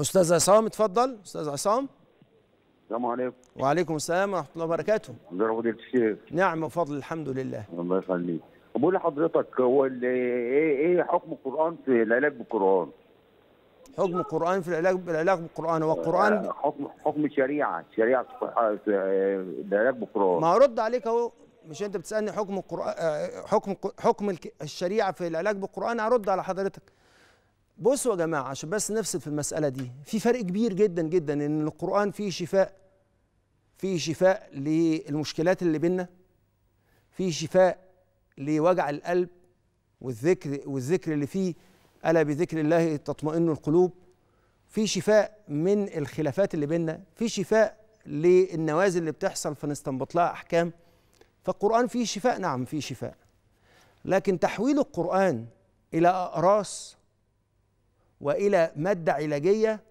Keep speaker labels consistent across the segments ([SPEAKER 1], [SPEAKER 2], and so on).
[SPEAKER 1] استاذ عصام اتفضل استاذ عصام السلام عليكم وعليكم السلام ورحمه الله وبركاته ازي فضيله الشيخ نعم وفضل الحمد لله الله يخليك بقول لحضرتك هو ايه ايه حكم القران في العلاج بالقران حكم القران في العلاج بالعلاج بالقران هو القران آه، حكم حكم الشريعه الشريعه آه، آه، العلاج بالقران ما ارد عليك اهو مش انت بتسالني حكم القران حكم حكم الشريعه في العلاج بالقران هرد على حضرتك بصوا يا جماعه عشان بس نفصل في المساله دي في فرق كبير جدا جدا ان القران فيه شفاء فيه شفاء للمشكلات اللي بينا فيه شفاء لوجع القلب والذكر والذكر اللي فيه الا بذكر الله تطمئن القلوب في شفاء من الخلافات اللي بينا في شفاء للنوازل اللي بتحصل فنستنبط لها احكام فالقران فيه شفاء نعم فيه شفاء لكن تحويل القران الى اقراص والى ماده علاجيه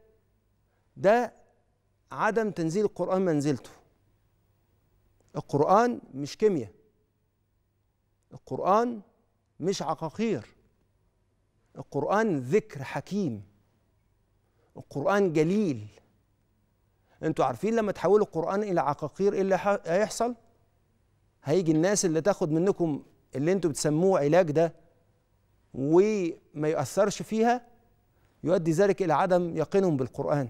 [SPEAKER 1] ده عدم تنزيل القران منزلته القران مش كيمياء القران مش عقاقير القران ذكر حكيم القران جليل انتوا عارفين لما تحولوا القران الى عقاقير ايه اللي هيحصل هيجي الناس اللي تاخد منكم اللي انتوا بتسموه علاج ده وما يؤثرش فيها يؤدي ذلك الى عدم يقينهم بالقران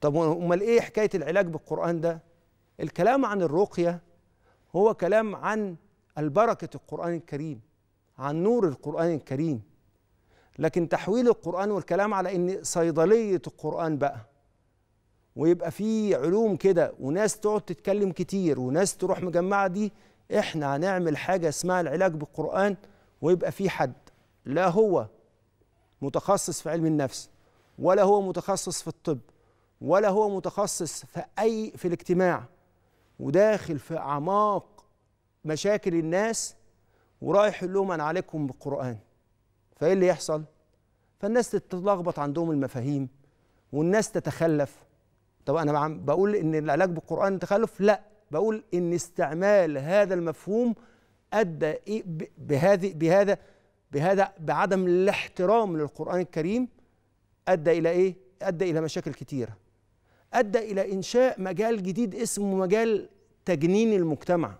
[SPEAKER 1] طب امال ايه حكايه العلاج بالقران ده الكلام عن الرقيه هو كلام عن البركه القران الكريم عن نور القران الكريم لكن تحويل القران والكلام على ان صيدليه القران بقى ويبقى في علوم كده وناس تقعد تتكلم كتير وناس تروح مجمعه دي احنا هنعمل حاجه اسمها العلاج بالقران ويبقى في حد لا هو متخصص في علم النفس ولا هو متخصص في الطب ولا هو متخصص في اي في الاجتماع وداخل في اعماق مشاكل الناس ورايح يقول لهم انا عليكم بالقران فايه اللي يحصل فالناس تتلخبط عندهم المفاهيم والناس تتخلف طب انا بقول ان العلاج بالقران تخلف لا بقول ان استعمال هذا المفهوم ادى إيه بهذه بهذا بهذا بعدم الاحترام للقرآن الكريم أدى إلى إيه؟ أدى إلى مشاكل كتيرة أدى إلى إنشاء مجال جديد اسمه مجال تجنين المجتمع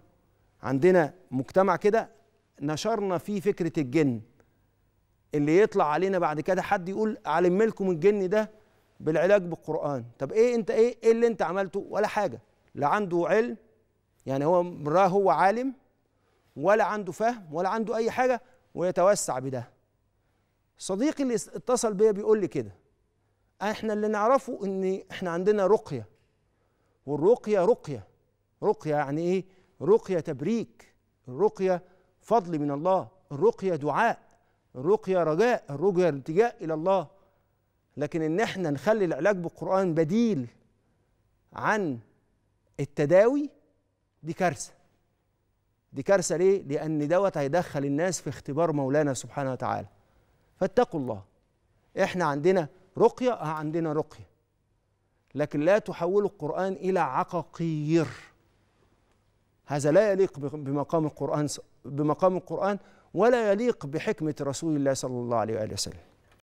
[SPEAKER 1] عندنا مجتمع كده نشرنا فيه فكرة الجن اللي يطلع علينا بعد كده حد يقول علم لكم الجن ده بالعلاج بالقرآن طب إيه أنت إيه, إيه اللي أنت عملته ولا حاجة لا عنده علم يعني هو راه هو عالم ولا عنده فهم ولا عنده أي حاجة ويتوسع بده صديقي اللي اتصل بيا بيقول لي كده احنا اللي نعرفه ان احنا عندنا رقيه والرقيه رقيه رقيه يعني ايه رقيه تبريك الرقيه فضل من الله الرقيه دعاء الرقيه رجاء الرقيه التجاء الى الله لكن ان احنا نخلي العلاج بالقران بديل عن التداوي دي كارثه دي كارثه ليه؟ لان دوت هيدخل الناس في اختبار مولانا سبحانه وتعالى فاتقوا الله احنا عندنا رقيه آه، عندنا رقيه لكن لا تحولوا القران الى عقاقير هذا لا يليق بمقام القران بمقام القران ولا يليق بحكمه رسول الله صلى الله عليه واله وسلم